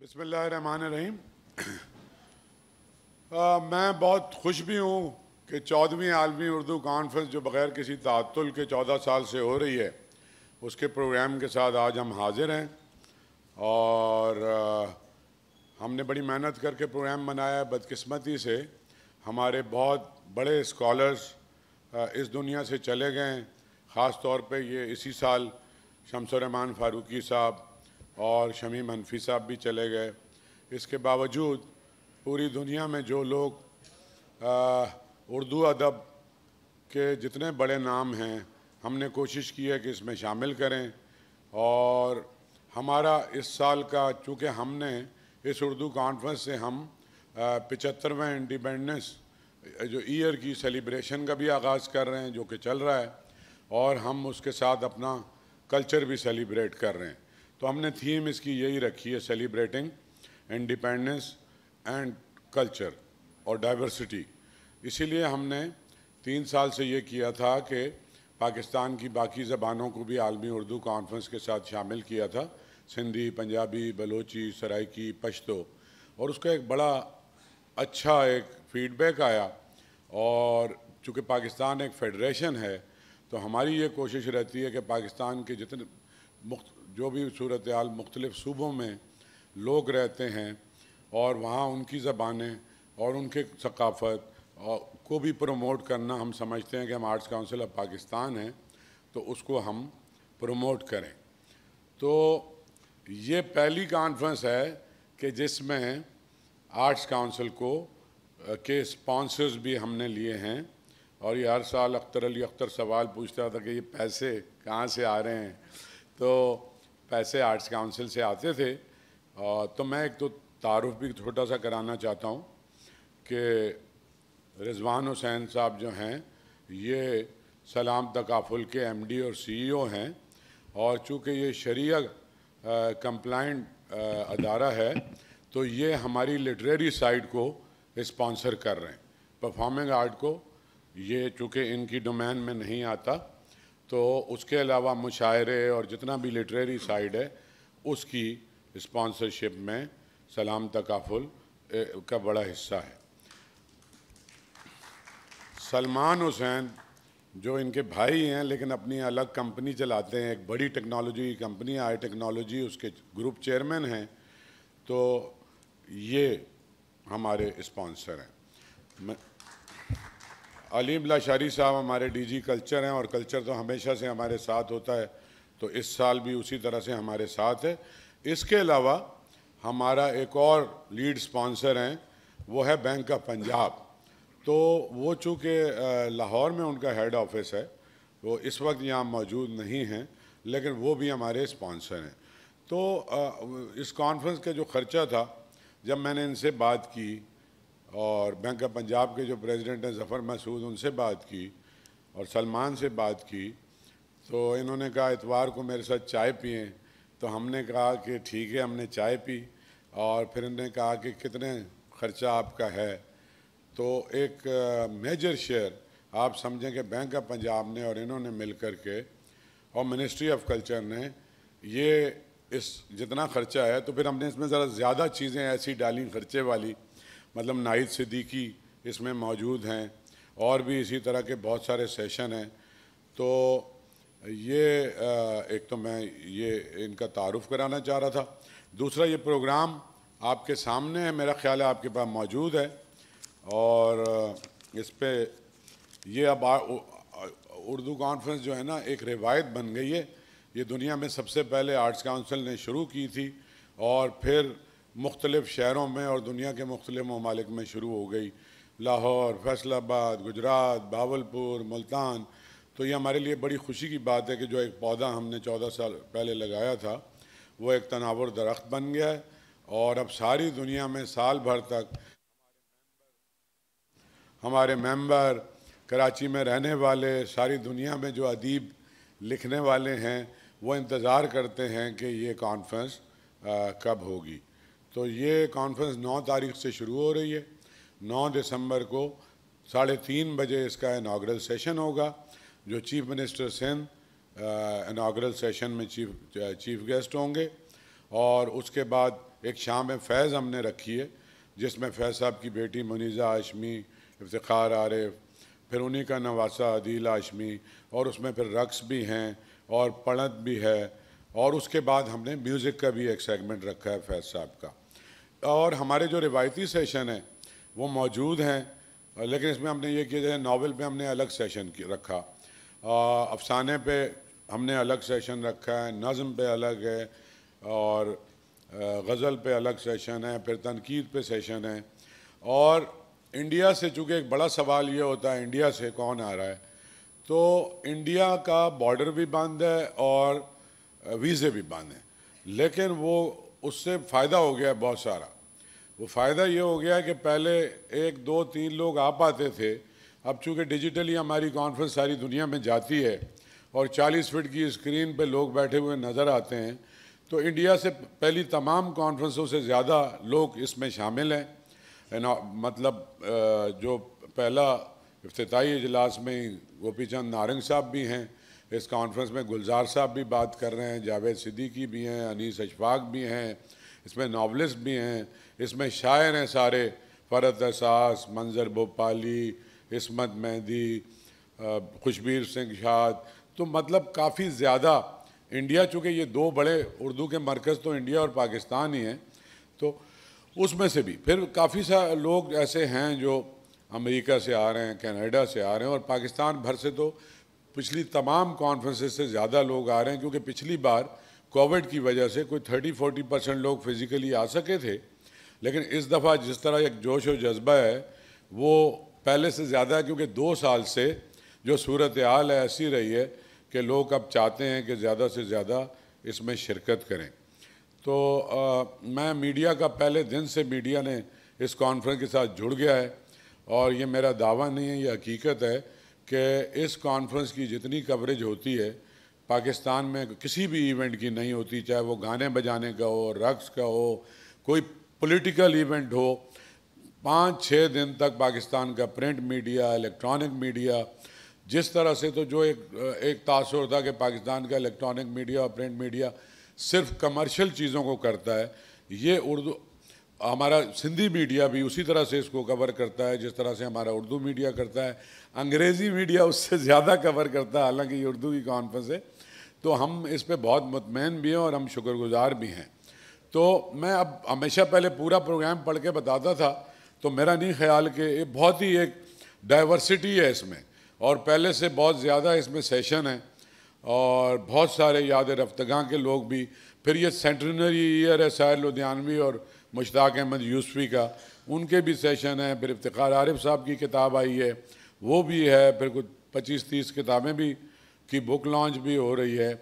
बसमीम मैं बहुत खुश भी हूँ कि चौदहवीं आलमी उर्दू कॉन्फ्रेंस जो बग़ैर किसी तातुल के चौदह साल से हो रही है उसके प्रोग्राम के साथ आज हम हाजिर हैं और आ, हमने बड़ी मेहनत करके प्रोग्राम बनाया बदकस्मती से हमारे बहुत बड़े स्कॉलर्स इस दुनिया से चले गए ख़ास तौर पे ये इसी साल शमसरमान फ़ारूकी साहब और शमी मनफी साहब भी चले गए इसके बावजूद पूरी दुनिया में जो लोग उर्दू अदब के जितने बड़े नाम हैं हमने कोशिश की है कि इसमें शामिल करें और हमारा इस साल का चूँकि हमने इस उर्दू कॉन्फ्रेंस से हम पचहत्तरवें इंडिपेंडेंस जो ईयर की सेलिब्रेशन का भी आगाज़ कर रहे हैं जो कि चल रहा है और हम उसके साथ अपना कल्चर भी सेलिब्रेट कर रहे हैं तो हमने थीम इसकी यही रखी है सेलिब्रेटिंग इंडिपेंडेंस एंड कल्चर और डाइवर्सिटी इसीलिए हमने तीन साल से ये किया था कि पाकिस्तान की बाकी ज़बानों को भी आलमी उर्दू कॉन्फ्रेंस के साथ शामिल किया था सिंधी पंजाबी बलोची सराइकी पश्तो और उसका एक बड़ा अच्छा एक फीडबैक आया और चूँकि पाकिस्तान एक फेडरेशन है तो हमारी ये कोशिश रहती है कि पाकिस्तान के जितने जो भी सूरत हाल मुख्तलिफ़ सूबों में लोग रहते हैं और वहाँ उनकी ज़बानें और उनके सकाफ़त को भी प्रमोट करना हम समझते हैं कि हम आर्ट्स काउंसिल ऑफ पाकिस्तान हैं तो उसको हम प्रमोट करें तो ये पहली कॉन्फ्रेंस है कि जिसमें आर्ट्स काउंसिल को के स्पॉन्सर्स भी हमने लिए हैं और ये हर साल अख्तर अली अख्तर सवाल पूछता था कि ये पैसे कहाँ से आ रहे हैं तो पैसे आर्ट्स काउंसिल से आते थे आ, तो मैं एक तो तारुफ भी छोटा सा कराना चाहता हूँ कि रिजवान हुसैन साहब जो हैं ये सलाम तकाफुल के एमडी और सीईओ e हैं और चूँकि ये शरिया कंप्लाइंट अदारा है तो ये हमारी लिटरेरी साइड को इस्पॉन्सर कर रहे हैं परफॉर्मिंग आर्ट को ये चूँकि इनकी डोमेन में नहीं आता तो उसके अलावा मुशायरे और जितना भी लिटरेरी साइड है उसकी स्पॉन्सरशिप में सलाम तकाफुल का बड़ा हिस्सा है सलमान हुसैन जो इनके भाई हैं लेकिन अपनी अलग कंपनी चलाते हैं एक बड़ी टेक्नोलॉजी की कंपनी आई टेक्नोलॉजी उसके ग्रुप चेयरमैन हैं तो ये हमारे स्पॉन्सर हैं अलीम शारी साहब हमारे डीजी कल्चर हैं और कल्चर तो हमेशा से हमारे साथ होता है तो इस साल भी उसी तरह से हमारे साथ है इसके अलावा हमारा एक और लीड स्पॉन्सर हैं वो है बैंक ऑफ पंजाब तो वो चूँकि लाहौर में उनका हेड ऑफिस है वो इस वक्त यहाँ मौजूद नहीं हैं लेकिन वो भी हमारे स्पॉन्सर हैं तो इस कॉन्फ्रेंस का जो ख़र्चा था जब मैंने इनसे बात की और बैंक ऑफ पंजाब के जो प्रेसिडेंट हैं जफ़र महसूद उनसे बात की और सलमान से बात की तो इन्होंने कहा इतवार को मेरे साथ चाय पिए तो हमने कहा कि ठीक है हमने चाय पी और फिर इन्होंने कहा कि कितने खर्चा आपका है तो एक मेजर शेयर आप समझें कि बैंक ऑफ पंजाब ने और इन्होंने मिल कर के और मिनिस्ट्री ऑफ कल्चर ने ये इस जितना खर्चा है तो फिर हमने इसमें ज़रा ज़्यादा चीज़ें ऐसी डाली खर्चे वाली मतलब नाहिद सिद्दीकी इसमें मौजूद हैं और भी इसी तरह के बहुत सारे सेशन हैं तो ये एक तो मैं ये इनका तारफ़ कराना चाह रहा था दूसरा ये प्रोग्राम आपके सामने है मेरा ख्याल है आपके पास मौजूद है और इस पर यह अब उर्दू कॉन्फ्रेंस जो है ना एक रिवायत बन गई है ये दुनिया में सबसे पहले आर्ट्स काउंसिल ने शुरू की थी और फिर मुख्तलिफ़ शहरों में और दुनिया के मुख्तलिफ़ ममालिक में शुरू हो गई लाहौर फैसलाबाद गुजरात बावलपुर मुल्तान तो ये हमारे लिए बड़ी खुशी की बात है कि जो एक पौधा हमने चौदह साल पहले लगाया था वो एक तनावर दरख्त बन गया है और अब सारी दुनिया में साल भर तक हमारे मेंबर कराची में रहने वाले सारी दुनिया में जो अदीब लिखने वाले हैं वो इंतज़ार करते हैं कि ये कॉन्फ्रेंस कब होगी तो ये कॉन्फ्रेंस नौ तारीख से शुरू हो रही है नौ दिसंबर को साढ़े तीन बजे इसका इनाग्रल सेशन होगा जो chief minister Sindh inaugural session में चीफ चीफ गेस्ट होंगे और उसके बाद एक शाम फैज़ हमने रखी है जिसमें फैज़ साहब की बेटी मुनीज़ा आशमी इफ्तार आरिफ फिर उन्हीं का नवासा अदील आशमी और उसमें फिर रक्स भी हैं और पणत भी है और उसके बाद हमने म्यूज़िक का भी एक सेगमेंट रखा है फैज़ साहब का और हमारे जो रिवायती सेशन हैं वो मौजूद हैं लेकिन इसमें हमने ये किया जैसे नावल पे हमने अलग सेशन रखा अफसाने पे हमने अलग सेशन रखा है नज़म पे अलग है और गज़ल पे अलग सेशन है फिर तनकीद पे सेशन है और इंडिया से चूँकि एक बड़ा सवाल ये होता है इंडिया से कौन आ रहा है तो इंडिया का बॉर्डर भी बंद है और वीज़े भी बंद हैं लेकिन वो उससे फ़ायदा हो गया बहुत सारा वो फ़ायदा ये हो गया कि पहले एक दो तीन लोग आ पाते थे अब चूँकि डिजिटली हमारी कॉन्फ्रेंस सारी दुनिया में जाती है और 40 फीट की स्क्रीन पे लोग बैठे हुए नज़र आते हैं तो इंडिया से पहली तमाम कॉन्फ्रेंसों से ज़्यादा लोग इसमें शामिल हैं uh, मतलब uh, जो पहला अफ्ताही इजलास में गोपी चंद नारंग साहब भी हैं इस कॉन्फ्रेंस में गुलजार साहब भी बात कर रहे हैं जावेद सिद्दीकी भी हैं अनीस अशफाक भी हैं इसमें नावलिस्ट भी हैं इसमें शायर हैं सारे फ़रत असास मंजर भोपाली इसमत मेहंदी खुशबीर सिंह शाद तो मतलब काफ़ी ज़्यादा इंडिया चूँकि ये दो बड़े उर्दू के मरकज़ तो इंडिया और पाकिस्तान ही हैं तो उसमें से भी फिर काफ़ी सा लोग ऐसे हैं जो अमेरिका से आ रहे हैं कनाडा से आ रहे हैं और पाकिस्तान भर से तो पिछली तमाम कॉन्फ्रेंसेस से ज़्यादा लोग आ रहे हैं क्योंकि पिछली बार कोविड की वजह से कोई 30-40 परसेंट लोग फिज़िकली आ सके थे लेकिन इस दफ़ा जिस तरह एक जोश और जज्बा है वो पहले से ज़्यादा है क्योंकि दो साल से जो सूरत हाल है ऐसी रही है कि लोग अब चाहते हैं कि ज़्यादा से ज़्यादा इसमें शिरकत करें तो आ, मैं मीडिया का पहले दिन से मीडिया ने इस कॉन्फ्रेंस के साथ जुड़ गया है और ये मेरा दावा नहीं है ये हकीकत है कि इस कॉन्फ्रेंस की जितनी कवरेज होती है पाकिस्तान में किसी भी इवेंट की नहीं होती चाहे वो गाने बजाने का हो रक्स का हो कोई पॉलिटिकल इवेंट हो पाँच छः दिन तक पाकिस्तान का प्रिंट मीडिया इलेक्ट्रॉनिक मीडिया जिस तरह से तो जो एक एक तासर था कि पाकिस्तान का इलेक्ट्रॉनिक मीडिया और प्रिंट मीडिया सिर्फ कमर्शियल चीज़ों को करता है ये उर्दू हमारा सिंधी मीडिया भी उसी तरह से इसको कवर करता है जिस तरह से हमारा उर्दू मीडिया करता है अंग्रेज़ी मीडिया उससे ज़्यादा कवर करता है हालांकि ये उर्दू की कॉन्फ्रेंस है तो हम इस पर बहुत मतमैन भी हैं और हम शुक्रगुजार भी हैं तो मैं अब हमेशा पहले पूरा प्रोग्राम पढ़ के बताता था तो मेरा नहीं ख्याल कि ये बहुत ही एक डाइवर्सिटी है इसमें और पहले से बहुत ज़्यादा इसमें सेशन है और बहुत सारे याद रफ्तगा के लोग भी फिर ये सेंटनरी ईयर है साहिर लुधियानवी और मुश्ताक अहमद यूसफी का उनके भी सेशन है फिर इफ्तार आरिफ साहब की किताब आई है वो भी है फिर कुछ पच्चीस तीस किताबें भी की बुक लॉन्च भी हो रही है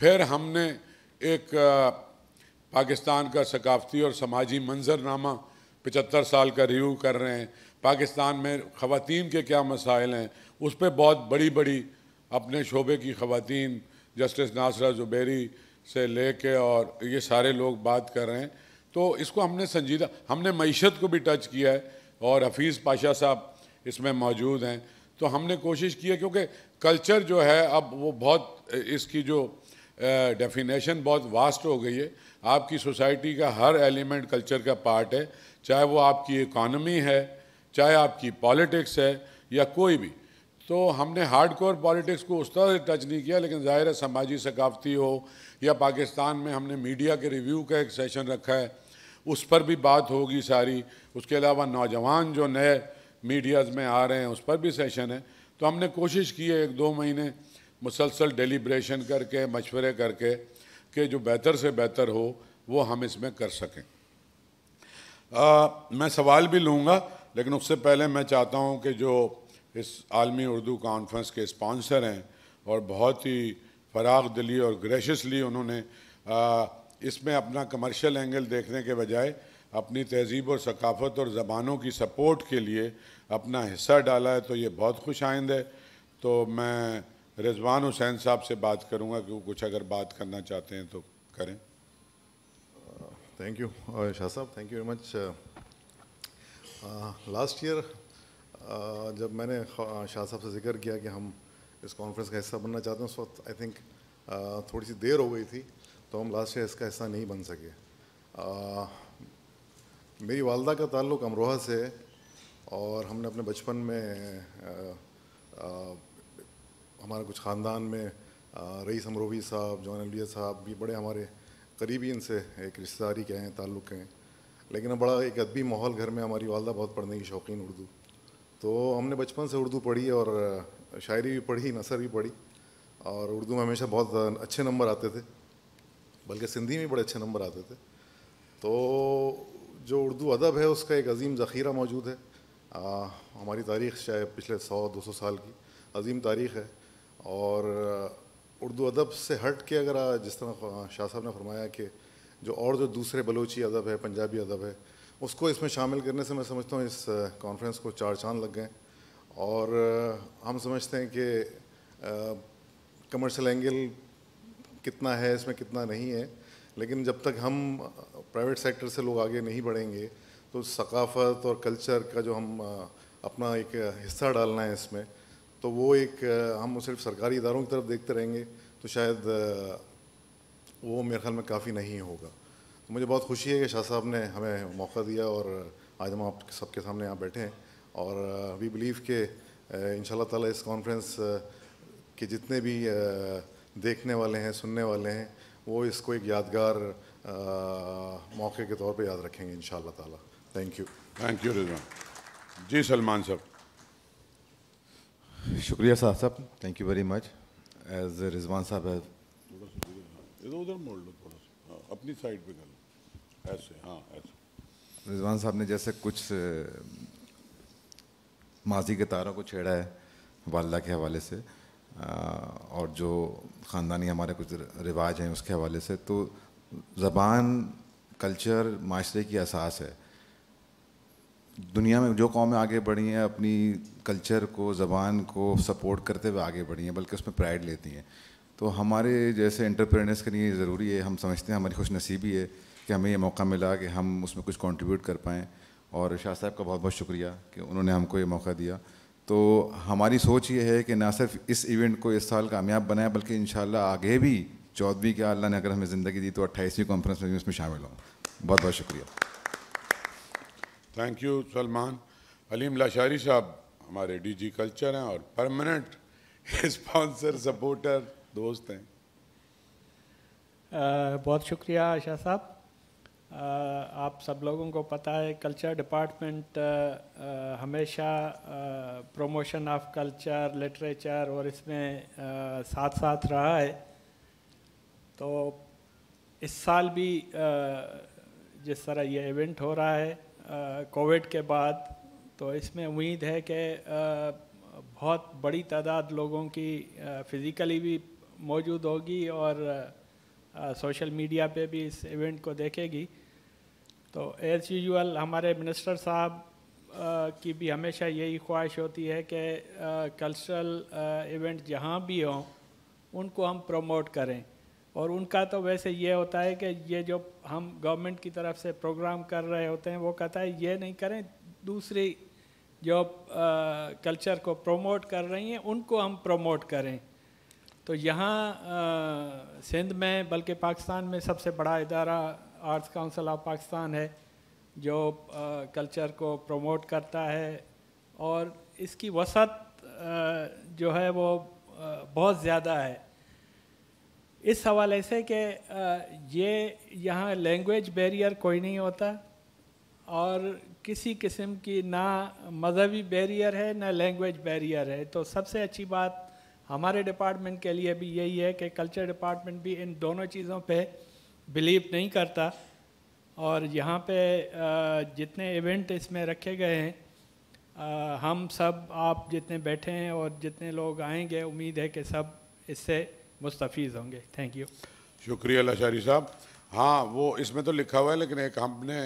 फिर हमने एक पाकिस्तान का सकाफती और समाजी मंजरनामा पचहत्तर साल का रिव्यू कर रहे हैं पाकिस्तान में ख़वान के क्या मसाइल हैं उस पर बहुत बड़ी बड़ी अपने शोबे की ख़वान जस्टिस नासरा ज़ुबैरी से ले कर और ये सारे लोग बात कर रहे हैं तो इसको हमने संजीदा हमने मीशत को भी टच किया है और हफीज़ पाशा साहब इसमें मौजूद हैं तो हमने कोशिश की है क्योंकि कल्चर जो है अब वो बहुत इसकी जो डेफिनेशन बहुत वास्ट हो गई है आपकी सोसाइटी का हर एलिमेंट कल्चर का पार्ट है चाहे वो आपकी इकॉनमी है चाहे आपकी पॉलिटिक्स है या कोई भी तो हमने हार्ड कोर पॉलिटिक्स को उस तरह से टच नहीं किया लेकिन ज़ाहिर है समाजी सकाफती हो या पाकिस्तान में हमने मीडिया के रिव्यू का एक सेशन रखा है उस पर भी बात होगी सारी उसके अलावा नौजवान जो नए मीडियाज़ में आ रहे हैं उस पर भी सेशन है तो हमने कोशिश की है एक दो महीने मुसलसल डेलीब्रेशन करके मशवरे करके कि जो बेहतर से बेहतर हो वो हम इसमें कर सकें आ, मैं सवाल भी लूँगा लेकिन उससे पहले मैं चाहता हूँ कि जो इस आलमी उर्दू कॉन्फ्रेंस के स्पॉन्सर हैं और बहुत ही फराग दिली और ग्रेशसली उन्होंने इसमें अपना कमर्शियल एंगल देखने के बजाय अपनी तहजीब और सकाफ़त और ज़बानों की सपोर्ट के लिए अपना हिस्सा डाला है तो ये बहुत खुश आइंद है तो मैं रिजवान हुसैन साहब से बात करूँगा कि वो कुछ अगर बात करना चाहते हैं तो करें थैंक यू uh, शाह साहब thank you very much last year जब मैंने शाह साहब से जिक्र किया कि हम इस कॉन्फ्रेंस का हिस्सा बनना चाहते हैं उस वक्त आई थिंक uh, थोड़ी सी देर हो गई थी तो हम लास्ट ईयर इसका हिस्सा नहीं बन सके uh, मेरी वालदा का ताल्लुक अमरोहा से है और हमने अपने बचपन में हमारे कुछ ख़ानदान में रईस अमरोही साहब जॉन अलिया साहब भी बड़े हमारे करीबी इनसे एक रिश्तेदारी के हैं ताल्लुक़ हैं लेकिन बड़ा एक अदबी माहौल घर में हमारी वालदा बहुत पढ़ने की शौकीन उर्दू तो हमने बचपन से उर्दू पढ़ी और शायरी भी पढ़ी नसर भी पढ़ी और उर्दू में हमेशा बहुत अच्छे नंबर आते थे बल्कि सिंधी में बड़े अच्छे नंबर आते थे तो जो उर्दू अदब है उसका एक अजीम ज़ख़ीरा मौजूद है आ, हमारी तारीख शायद पिछले सौ दो सौ साल की अजीम तारीख है और उर्दू अदब से हट के अगर जिस तरह शाह साहब ने फरमाया कि जो और जो दूसरे बलोची अदब है पंजाबी अदब है उसको इसमें शामिल करने से मैं समझता हूँ इस कॉन्फ्रेंस को चार चांद लग गए और हम समझते हैं कि कमर्शल एंगल कितना है इसमें कितना नहीं है लेकिन जब तक हम प्राइवेट सेक्टर से लोग आगे नहीं बढ़ेंगे तो सकाफत और कल्चर का जो हम अपना एक हिस्सा डालना है इसमें तो वो एक हम सिर्फ सरकारी इदारों की तरफ देखते रहेंगे तो शायद वो मेरे ख्याल में काफ़ी नहीं होगा तो मुझे बहुत खुशी है कि शाह साहब ने हमें मौका दिया और आज हम आप सबके सामने यहाँ बैठे हैं और वी बिलीव के इन ताला इस कॉन्फ्रेंस के जितने भी देखने वाले हैं सुनने वाले हैं वो इसको एक यादगार मौके के तौर पर याद रखेंगे इन शाह thank you thank you Rizwan ji Salman साहब शुक्रिया साहब साहब थैंक यू वेरी मच एज रिजवान साहब इधर उधर मोड़ लो थोड़ा सा हाँ, अपनी साइड पे कर लो ऐसे हाँ ऐसे रिजवान साहब ने जैसे कुछ माजी के तारों को छेड़ा है वालदा के हवाले से आ, और जो ख़ानदानी हमारे कुछ रिवाज हैं उसके हवाले से तो ज़बान कल्चर माशरे की असास है दुनिया में जो कौमें आगे बढ़ी हैं अपनी कल्चर को ज़बान को सपोर्ट करते हुए आगे बढ़ी हैं बल्कि उसमें प्राइड लेती हैं तो हमारे जैसे इंटरप्रेनर्स के लिए ज़रूरी है हम समझते हैं हमारी खुश नसीबी है कि हमें ये मौका मिला कि हम उसमें कुछ कंट्रीब्यूट कर पाएँ और शाह साहब का बहुत बहुत शुक्रिया कि उन्होंने हमको ये मौका दिया तो हमारी सोच ये है कि ना सिर्फ इस इवेंट को इस साल कामयाब बनाए बल्कि इन आगे भी चौदहवीं के अल्लाह ने अगर हमें ज़िंदगी दी तो अट्ठाईसवीं कॉन्फ्रेंस में भी उसमें शामिल हों बहुत बहुत शुक्रिया थैंक यू सलमान अलीम लाशारी साहब हमारे डीजी कल्चर हैं और परमानेंट स्पॉन्सर सपोर्टर दोस्त हैं आ, बहुत शुक्रिया आशा साहब आप सब लोगों को पता है कल्चर डिपार्टमेंट हमेशा प्रमोशन ऑफ कल्चर लिटरेचर और इसमें साथ साथ रहा है तो इस साल भी जिस तरह ये इवेंट हो रहा है कोविड के बाद तो इसमें उम्मीद है कि बहुत बड़ी तादाद लोगों की फिज़िकली भी मौजूद होगी और सोशल मीडिया पे भी इस इवेंट को देखेगी तो एज़ यूजल हमारे मिनिस्टर साहब की भी हमेशा यही ख्वाहिश होती है कि कल्चरल इवेंट जहाँ भी हों उनको हम प्रमोट करें और उनका तो वैसे ये होता है कि ये जो हम गवर्नमेंट की तरफ से प्रोग्राम कर रहे होते हैं वो कहता है ये नहीं करें दूसरी जो कल्चर को प्रमोट कर रही हैं उनको हम प्रमोट करें तो यहाँ सिंध में बल्कि पाकिस्तान में सबसे बड़ा इदारा आर्ट्स काउंसिल ऑफ पाकिस्तान है जो कल्चर को प्रमोट करता है और इसकी वसत जो है वो बहुत ज़्यादा है इस हवाले से कि ये यहाँ लैंग्वेज बैरियर कोई नहीं होता और किसी किस्म की ना मजहबी बैरियर है ना लैंग्वेज बैरियर है तो सबसे अच्छी बात हमारे डिपार्टमेंट के लिए भी यही है कि कल्चर डिपार्टमेंट भी इन दोनों चीज़ों पे बिलीव नहीं करता और यहाँ पे जितने इवेंट इसमें रखे गए हैं हम सब आप जितने बैठे हैं और जितने लोग आएंगे उम्मीद है कि सब इससे मुस्तफ़ होंगे थैंक यू शुक्रिया लाशारी साहब हाँ वो इसमें तो लिखा हुआ है लेकिन एक हमने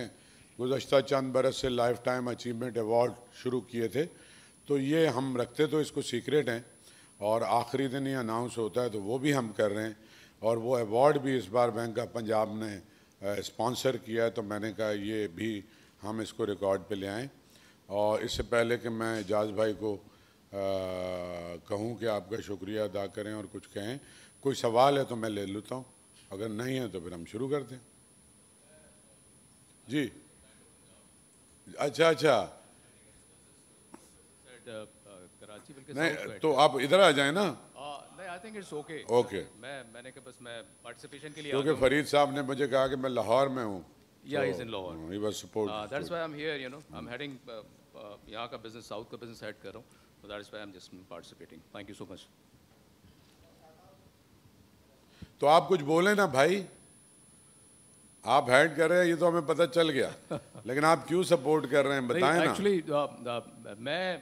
गुजशत चंद बरस से लाइफ टाइम अचीवमेंट अवार्ड शुरू किए थे तो ये हम रखते तो इसको सीक्रेट हैं और आखिरी दिन ये अनाउंस होता है तो वो भी हम कर रहे हैं और वो अवार्ड भी इस बार बैंक ऑफ पंजाब ने स्पॉन्सर किया है तो मैंने कहा ये भी हम इसको रिकॉर्ड पे ले आएँ और इससे पहले कि मैं एजाज भाई को कहूँ कि आपका शुक्रिया अदा करें और कुछ कहें कोई सवाल है तो मैं ले लेता हूँ अगर नहीं है तो फिर हम शुरू करते हैं जी अच्छा अच्छा uh, uh, नहीं तो आप इधर आ जाए ना ओके क्योंकि फरीद साहब ने मुझे कहा कि मैं लाहौर में हूँ का बिजनेस साउथ का बिजनेस हेड कर रहा participating thank you so much तो आप कुछ बोले ना भाई आप हेड कर रहे हैं ये तो हमें पता चल गया लेकिन आप क्यों सपोर्ट कर रहे हैं बताएं ना एक्चुअली uh, uh, मैं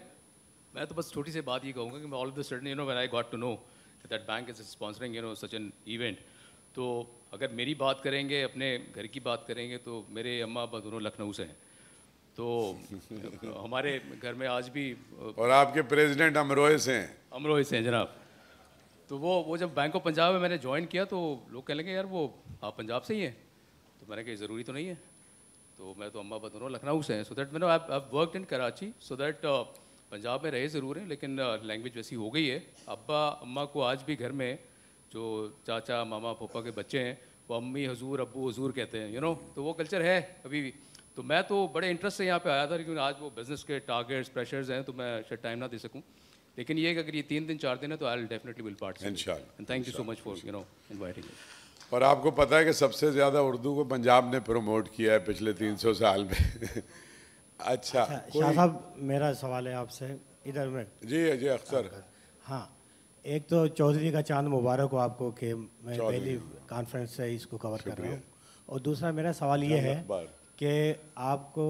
मैं तो बस छोटी सी बात ये कहूँगा कि all of the sudden you know when I got to know that bank is sponsoring you know such an event तो अगर मेरी बात करेंगे अपने घर की बात करेंगे तो मेरे अम्मा अब दोनों लखनऊ से हैं तो हमारे घर में आज भी और आपके प्रेसिडेंट अमरोहे से हैं अमरोहे से हैं जनाब तो वो वो जब बैंक ऑफ पंजाब में मैंने ज्वाइन किया तो लोग कहने लेंगे यार वो आप पंजाब से ही हैं तो मैंने कहा ज़रूरी तो नहीं है तो मैं तो अम्मा अब्बा दोनों लखनऊ से हैं सो दैट मैंने I work in Karachi so that Punjab में रहे ज़रूर हैं लेकिन लैंग्वेज वैसी हो गई है अब्बा अम्मा को आज भी घर में जो चाचा मामा पापा के बच्चे हैं वो अम्मी हजूर अबू हजूर कहते हैं यू नो तो वो कल्चर है अभी भी तो मैं तो बड़े इंटरेस्ट से यहाँ पे आया था क्योंकि आज वो बिज़नेस के टारगेट्स प्रेशर्स हैं तो मैं शायद टाइम ना दे सकूँ लेकिन ये अगर ये तीन दिन चार दिन है तो I definitely will part and thank you so much for you know inviting और आपको पता है कि सबसे ज़्यादा उर्दू को पंजाब ने प्रमोट किया है पिछले सौ साल में अच्छा, अच्छा शाह साहब मेरा सवाल है आपसे इधर में जी जी अक्सर हाँ, हाँ एक तो चौधरी का चांद मुबारक हो आपको कि मैं पहली कॉन्फ्रेंस से इसको कवर कर रहा हूँ और दूसरा मेरा सवाल ये है कि आपको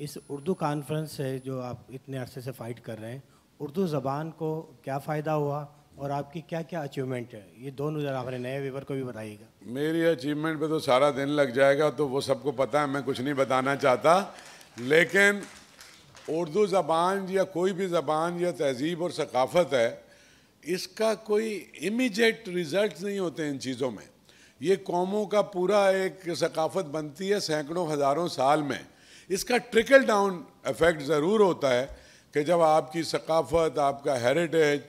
इस उर्दू कॉन्फ्रेंस से जो आप इतने अरसे से फ़ाइट कर रहे हैं उर्दू ज़बान को क्या फ़ायदा हुआ और आपकी क्या क्या अचीवमेंट है ये दोनों जरा आपने नए वीवर को भी बताइएगा मेरी अचीवमेंट पे तो सारा दिन लग जाएगा तो वो सबको पता है मैं कुछ नहीं बताना चाहता लेकिन उर्दू ज़बान या कोई भी ज़बान या तहजीब और सकाफ़त है इसका कोई इमीजिएट रिज़ल्ट नहीं होते इन चीज़ों में ये कौमों का पूरा एक सकाफ़त बनती है सैकड़ों हज़ारों साल में इसका ट्रिकल डाउन इफ़ेक्ट ज़रूर होता है कि जब आपकी सकाफ़त आपका हेरिटेज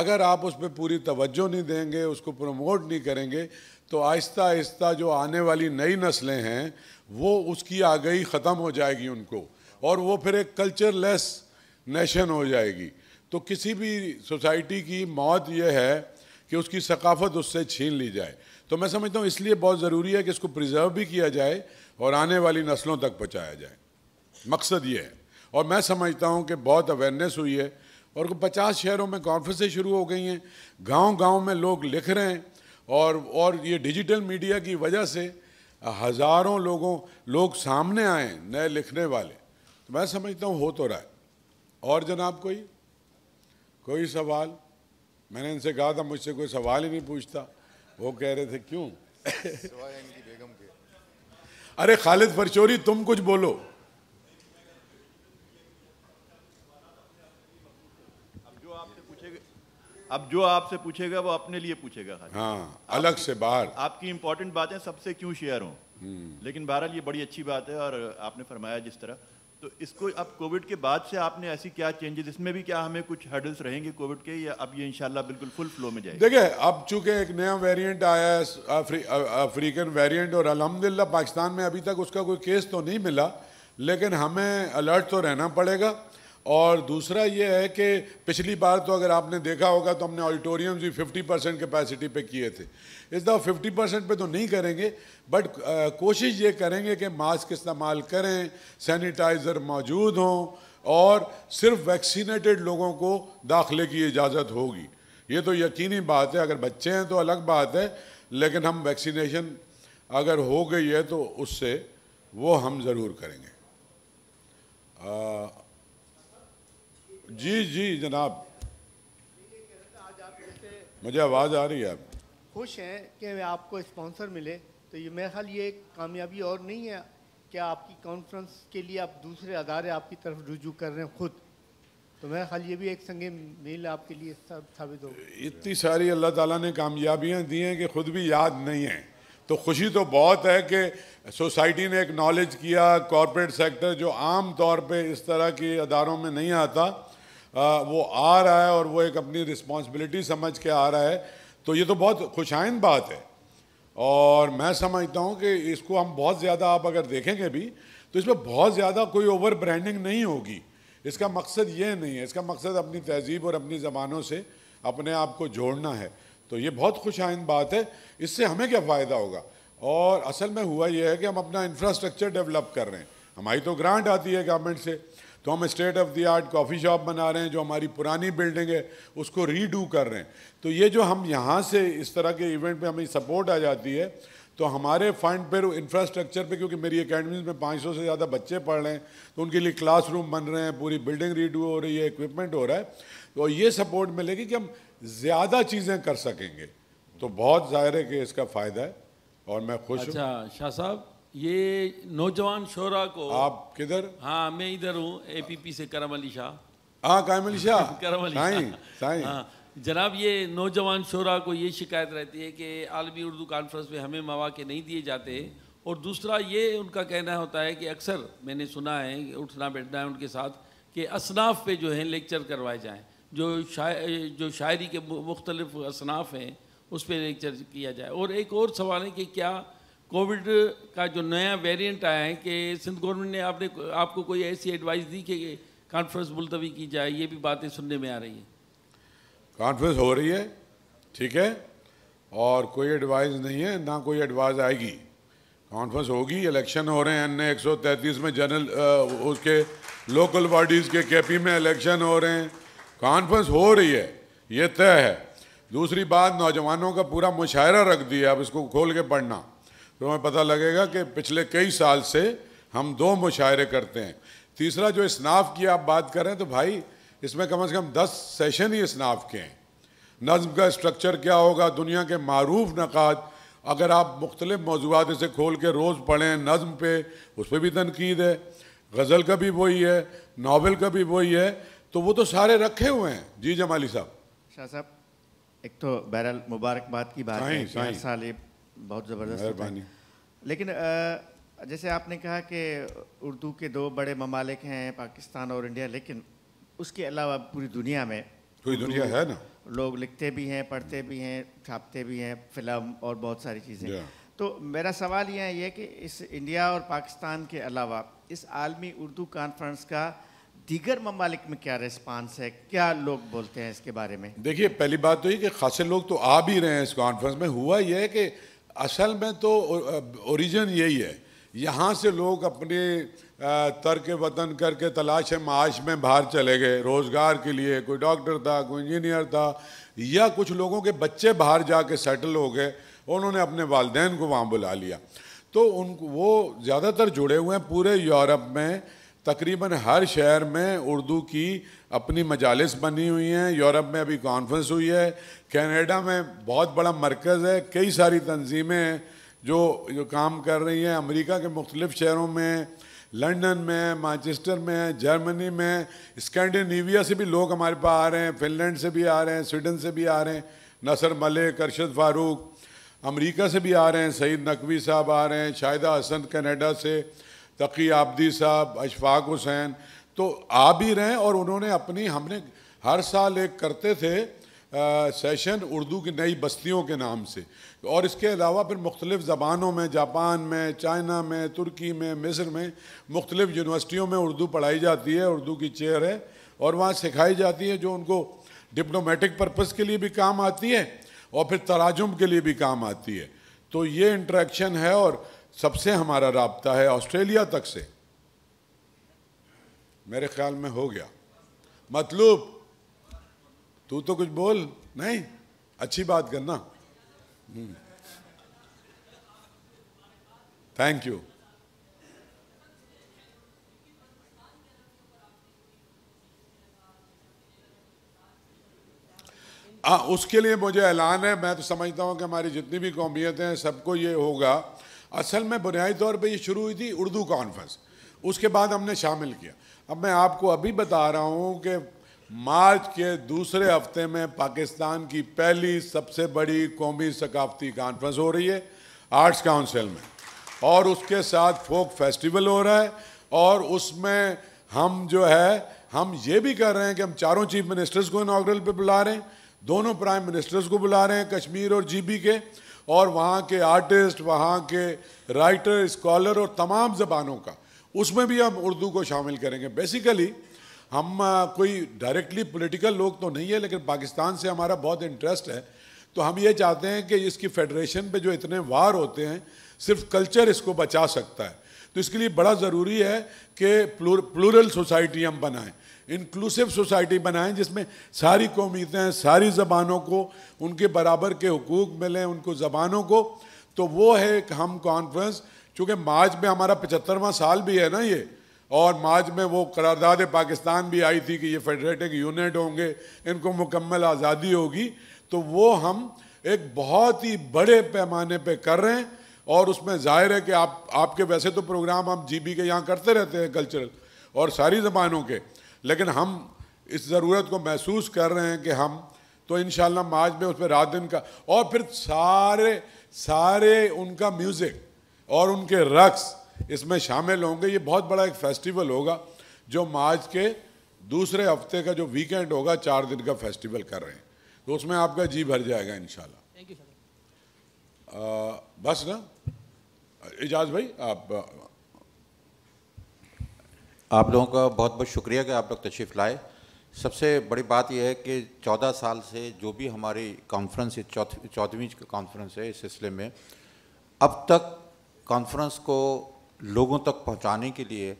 अगर आप उस पर पूरी तवज्जो नहीं देंगे उसको प्रमोट नहीं करेंगे तो आहिस्ता आहिस्ता जो आने वाली नई नस्लें हैं वो उसकी आगही ख़त्म हो जाएगी उनको और वो फिर एक कल्चर लेस नेशन हो जाएगी तो किसी भी सोसाइटी की मौत यह है कि उसकी सकाफत उससे छीन ली जाए तो मैं समझता हूँ इसलिए बहुत ज़रूरी है कि इसको प्रिजर्व भी किया जाए और आने वाली नस्लों तक पहुँचाया जाए मकसद ये है और मैं समझता हूँ कि बहुत अवेयरनेस हुई है और पचास शहरों में कॉन्फ्रेंसें शुरू हो गई हैं गांव-गांव में लोग लिख रहे हैं और और ये डिजिटल मीडिया की वजह से हज़ारों लोगों लोग सामने आए नए लिखने वाले तो मैं समझता हूँ हो तो रहा है और जनाब कोई कोई सवाल मैंने इनसे कहा था मुझसे कोई सवाल ही नहीं पूछता वो कह रहे थे क्यों अरे खालिद फरचोरी तुम कुछ बोलो अब जो आपसे पूछेगा वो अपने लिए पूछेगा हाँ अलग से बाहर आपकी इम्पोर्टेंट बातें सबसे क्यों शेयर हों हम्म। लेकिन बहरहाल ये बड़ी अच्छी बात है और आपने फरमाया जिस तरह तो इसको अब कोविड के बाद से आपने ऐसी क्या चेंजेस इसमें भी क्या हमें कुछ हर्डल्स रहेंगे कोविड के या अब ये इंशाल्लाह बिल्कुल फुल फ्लो में जाएगा देखिए अब चूंकि एक नया वेरिएंट आया है अफ्री, अफ्रीकन वेरिएंट और अलहमदिल्ला पाकिस्तान में अभी तक उसका कोई केस तो नहीं मिला लेकिन हमें अलर्ट तो रहना पड़ेगा और दूसरा ये है कि पिछली बार तो अगर आपने देखा होगा तो हमने ऑडिटोरियम भी 50 परसेंट कैपेसिटी पे किए थे इस दफ़ा 50 परसेंट पर तो नहीं करेंगे बट कोशिश ये करेंगे कि मास्क इस्तेमाल करें सैनिटाइज़र मौजूद हों और सिर्फ वैक्सीनेटेड लोगों को दाखिले की इजाज़त होगी ये तो यकीनी बात है अगर बच्चे हैं तो अलग बात है लेकिन हम वैक्सीनेशन अगर हो गई है तो उससे वो हम ज़रूर करेंगे आ, जी जी जनाब मुझे आवाज़ आ रही है आप खुश हैं कि आपको स्पॉन्सर मिले तो ये मेरा ख्याल ये कामयाबी और नहीं है क्या आपकी कॉन्फ्रेंस के लिए आप दूसरे अदारे आपकी तरफ रुजू कर रहे हैं खुद तो मेरा ख्याल ये भी एक संगे मेल आपके लिए साबित हो इतनी सारी अल्लाह ताला ने कामयाबियां दी हैं कि खुद भी याद नहीं है तो खुशी तो बहुत है कि सोसाइटी ने एक नॉलेज किया कॉरपोरेट सेक्टर जो आम तौर पर इस तरह के अदारों में नहीं आता वो आ रहा है और वो एक अपनी रिस्पॉन्सिबिलिटी समझ के आ रहा है तो ये तो बहुत खुशाइन बात है और मैं समझता हूँ कि इसको हम बहुत ज़्यादा आप अगर देखेंगे भी तो इसमें बहुत ज़्यादा कोई ओवर ब्रांडिंग नहीं होगी इसका मकसद ये नहीं है इसका मकसद अपनी तहजीब और अपनी ज़बानों से अपने आप को जोड़ना है तो ये बहुत खुशाइन बात है इससे हमें क्या फ़ायदा होगा और असल में हुआ यह है कि हम अपना इंफ्रास्ट्रक्चर डेवलप कर रहे हैं हमारी तो ग्रांट आती है गवर्नमेंट से तो हम state of the art coffee shop बना रहे हैं जो हमारी पुरानी बिल्डिंग है उसको रीडू कर रहे हैं तो ये जो हम यहाँ से इस तरह के इवेंट में हमें सपोर्ट आ जाती है तो हमारे फंड पर इंफ्रास्ट्रक्चर पे क्योंकि मेरी अकेडमीज में 500 से ज़्यादा बच्चे पढ़ रहे हैं तो उनके लिए क्लासरूम बन रहे हैं पूरी बिल्डिंग रीडू हो रही है इक्विपमेंट हो रहा है तो ये सपोर्ट मिलेगी कि हम ज़्यादा चीज़ें कर सकेंगे तो बहुत ज़ाहिर है कि इसका फ़ायदा है और मैं खुश अच्छा शाह साहब ये नौजवान शोरा को आप किधर हाँ मैं इधर हूँ एपीपी से करम अली शाह हाँ करम अली शाह करम अली शाह हाँ जनाब ये नौजवान शोरा को ये शिकायत रहती है कि आलमी उर्दू कॉन्फ्रेंस में हमें मौाक़े नहीं दिए जाते और दूसरा ये उनका कहना होता है कि अक्सर मैंने सुना है उठना बैठना है उनके साथ कि असनाफ पे जो है लेक्चर करवाए जाएँ जो शा, जो शायरी के मुख्तलिफ असनाफ हैं उस पर लेक्चर किया जाए और एक और सवाल है कि क्या कोविड का जो नया वेरिएंट आया है कि सिंध गवर्नमेंट ने आपने आपको कोई ऐसी एडवाइस दी कि कॉन्फ्रेंस मुलतवी की जाए ये भी बातें सुनने में आ रही है कॉन्फ्रेंस हो रही है ठीक है और कोई एडवाइस नहीं है ना कोई एडवाइस आएगी कॉन्फ्रेंस होगी इलेक्शन हो रहे हैं अन्य एक में जनरल उसके लोकल बॉडीज़ के केपी में इलेक्शन हो रहे हैं कॉन्फ्रेंस हो रही है ये तय है दूसरी बात नौजवानों का पूरा मुशायरा रख दिया अब इसको खोल के पढ़ना तो हमें पता लगेगा कि पिछले कई साल से हम दो मुशायरे करते हैं तीसरा जो इसनाफ की आप बात करें तो भाई इसमें कम से कम दस सेशन ही इसनाफ के हैं नज्म का स्ट्रक्चर क्या होगा दुनिया के मरूफ नक़ात अगर आप मुख्तलिफ मौजूद इसे खोल के रोज़ पढ़ें नज्म पे उस पर भी तनकीद है गज़ल का भी वही है नावल का भी वही है तो वो तो सारे रखे हुए हैं जी जमाली साहब शाह साहब एक तो बहरहाल मुबारकबाद की बात है साल बहुत ज़बरदस्त लेकिन जैसे आपने कहा कि उर्दू के दो बड़े ममालिक हैं पाकिस्तान और इंडिया लेकिन उसके अलावा पूरी दुनिया में पूरी दुनिया है ना लोग लिखते भी हैं पढ़ते भी हैं छापते भी हैं फिल्म और बहुत सारी चीज़ें तो मेरा सवाल यह है कि इस इंडिया और पाकिस्तान के अलावा इस आलमी उर्दू कॉन्फ्रेंस का दीगर ममालिक में क्या रिस्पांस है क्या लोग बोलते हैं इसके बारे में देखिए पहली बात तो ये कि खासे लोग तो आ भी रहे हैं इस कॉन्फ्रेंस में हुआ यह है कि असल में तो ओरिजिन यही है यहाँ से लोग अपने तर्क वतन करके तलाश माश में बाहर चले गए रोज़गार के लिए कोई डॉक्टर था कोई इंजीनियर था या कुछ लोगों के बच्चे बाहर जाके सेटल हो गए उन्होंने अपने वालदेन को वहाँ बुला लिया तो उन वो ज़्यादातर जुड़े हुए हैं पूरे यूरोप में तकरीबन हर शहर में उर्दू की अपनी मजालस बनी हुई हैं यूरोप में अभी कॉन्फ्रेंस हुई है कनाडा में बहुत बड़ा मरकज़ है कई सारी तंजीमें हैं जो जो काम कर रही हैं अमेरिका के मुख्तलिफ़ शहरों में लंदन में मैनचेस्टर में जर्मनी में स्कैंडिनेविया से भी लोग हमारे पास आ रहे हैं फिनलैंड से भी आ रहे हैं स्वीडन से भी आ रहे हैं नसर मलिक अरशद फ़ारूक अमेरिका से भी आ रहे हैं सईद नकवी साहब आ रहे हैं शाहिदा हसन कनाडा से तकी आबदी साहब अशफाक हुसैन तो आ भी रहे और उन्होंने अपनी हमने हर साल एक करते थे आ, सेशन उर्दू की नई बस्तियों के नाम से और इसके अलावा फिर मुख्तलिफ़ ज़बानों में जापान में चाइना में तुर्की में मिस्र में मुख्तलिफ़ यूनिवर्सिटियों में उर्दू पढ़ाई जाती है उर्दू की चेयर है और वहाँ सिखाई जाती है जो उनको डिप्लोमेटिक पर्पज़ के लिए भी काम आती है और फिर तराजुम के लिए भी काम आती है तो ये इंट्रैक्शन है और सबसे हमारा रबता है ऑस्ट्रेलिया तक से मेरे ख्याल में हो गया मतलूब तू तो कुछ बोल नहीं अच्छी बात करना थैंक यू आ, उसके लिए मुझे ऐलान है मैं तो समझता हूँ कि हमारी जितनी भी कौमियतें हैं सबको ये होगा असल में बुनियादी तौर पर ये शुरू हुई थी उर्दू कॉन्फ्रेंस उसके बाद हमने शामिल किया अब मैं आपको अभी बता रहा हूँ कि मार्च के दूसरे हफ्ते में पाकिस्तान की पहली सबसे बड़ी कौमी सकाफती कॉन्फ्रेंस हो रही है आर्ट्स काउंसिल में और उसके साथ फोक फेस्टिवल हो रहा है और उसमें हम जो है हम ये भी कर रहे हैं कि हम चारों चीफ मिनिस्टर्स को इनाग्रल पे बुला रहे हैं दोनों प्राइम मिनिस्टर्स को बुला रहे हैं कश्मीर और जीबी के और वहाँ के आर्टिस्ट वहाँ के राइटर स्कॉलर और तमाम ज़बानों का उसमें भी हम उर्दू को शामिल करेंगे बेसिकली हम कोई डायरेक्टली पॉलिटिकल लोग तो नहीं है लेकिन पाकिस्तान से हमारा बहुत इंटरेस्ट है तो हम ये चाहते हैं कि इसकी फेडरेशन पे जो इतने वार होते हैं सिर्फ कल्चर इसको बचा सकता है तो इसके लिए बड़ा ज़रूरी है कि प्लूरल सोसाइटी हम बनाएं इंक्लूसिव सोसाइटी बनाएं जिसमें सारी कौमीतें सारी ज़बानों को उनके बराबर के हकूक़ मिलें उनको ज़बानों को तो वो है एक हम कॉन्फ्रेंस चूँकि मार्च में हमारा पचहत्तरवा साल भी है ना ये और मार्च में वो करारदाद पाकिस्तान भी आई थी कि ये फेडरेटिक यूनिट होंगे इनको मुकम्मल आज़ादी होगी तो वो हम एक बहुत ही बड़े पैमाने पे कर रहे हैं और उसमें जाहिर है कि आप आपके वैसे तो प्रोग्राम हम जीबी के यहाँ करते रहते हैं कल्चरल और सारी ज़बानों के लेकिन हम इस ज़रूरत को महसूस कर रहे हैं कि हम तो इन मार्च में उस पर रात दिन का और फिर सारे सारे उनका म्यूज़िक और उनके रक्स इसमें शामिल होंगे ये बहुत बड़ा एक फेस्टिवल होगा जो मार्च के दूसरे हफ्ते का जो वीकेंड होगा चार दिन का फेस्टिवल कर रहे हैं तो उसमें आपका जी भर जाएगा इन बस ना एजाज भाई आप आप लोगों का बहुत बहुत शुक्रिया कि आप लोग तशरीफ़ लाए सबसे बड़ी बात यह है कि चौदह साल से जो भी हमारी कॉन्फ्रेंस है चौदहवीं कॉन्फ्रेंस है इस सिलसिले में अब तक कॉन्फ्रेंस को लोगों तक पहुंचाने के लिए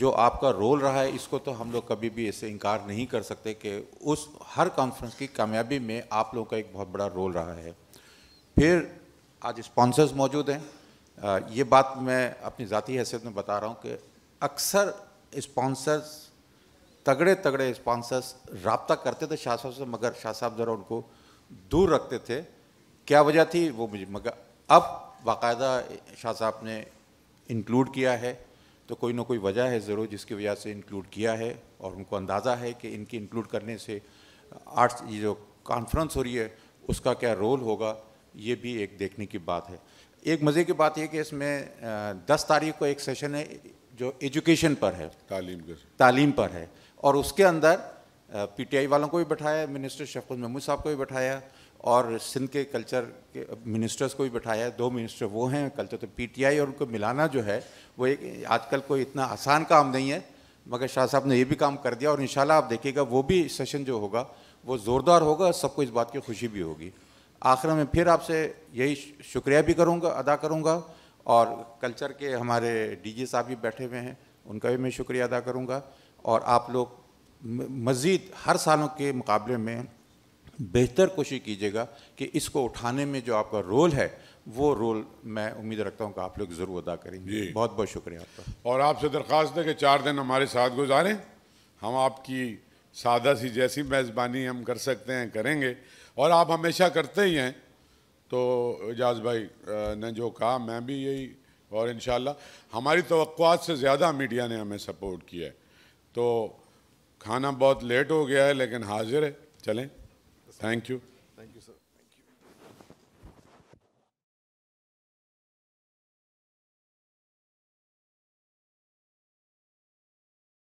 जो आपका रोल रहा है इसको तो हम लोग कभी भी इसे इनकार नहीं कर सकते कि उस हर कॉन्फ्रेंस की कामयाबी में आप लोगों का एक बहुत बड़ा रोल रहा है फिर आज स्पॉन्सर्स मौजूद हैं ये बात मैं अपनी ज़ाती हैसियत में बता रहा हूँ कि अक्सर स्पॉन्सर्स तगड़े तगड़े स्पॉन्सर्स रबता करते थे शाह साहब से मगर शाह साहब ज़रा उनको दूर रखते थे क्या वजह थी वो मुझे मगर अब बाकायदा शाह साहब ने इंक्लूड किया है तो कोई ना कोई वजह है ज़रूर जिसकी वजह से इंक्लूड किया है और उनको अंदाज़ा है कि इनकी इंक्लूड करने से आर्ट्स ये जो कॉन्फ्रेंस हो रही है उसका क्या रोल होगा ये भी एक देखने की बात है एक मज़े की बात यह कि इसमें दस तारीख को एक सेशन है जो एजुकेशन पर है तालीम पर तालीम पर है और उसके अंदर पीटीआई वालों को भी बैठाया मिनिस्टर शफकत महमूद साहब को भी बैठाया और सिंध के कल्चर के मिनिस्टर्स को भी बैठाया दो मिनिस्टर वो हैं कल्चर तो पीटीआई तो और उनको मिलाना जो है वो एक आजकल कोई इतना आसान काम नहीं है मगर शाह साहब ने ये भी काम कर दिया और इन आप देखिएगा वो भी सेशन जो होगा वो ज़ोरदार होगा सबको इस बात की खुशी भी होगी आखिर में फिर आपसे यही शुक्रिया भी करूँगा अदा करूँगा और कल्चर के हमारे डीजी साहब भी बैठे हुए हैं उनका भी मैं शुक्रिया अदा करूँगा और आप लोग मज़ीद हर सालों के मुकाबले में बेहतर कोशिश कीजिएगा कि इसको उठाने में जो आपका रोल है वो रोल मैं उम्मीद रखता हूँ कि आप लोग ज़रूर अदा करेंगे बहुत बहुत शुक्रिया आपका और आपसे दरख्वास्त है कि चार दिन हमारे साथ गुजारें हम आपकी सादा सी जैसी मेज़बानी हम कर सकते हैं करेंगे और आप हमेशा करते ही हैं तो एजाज भाई ने जो कहा मैं भी यही और इन हमारी तो से ज़्यादा मीडिया ने हमें सपोर्ट किया है तो खाना बहुत लेट हो गया है लेकिन हाजिर है चलें थैंक यू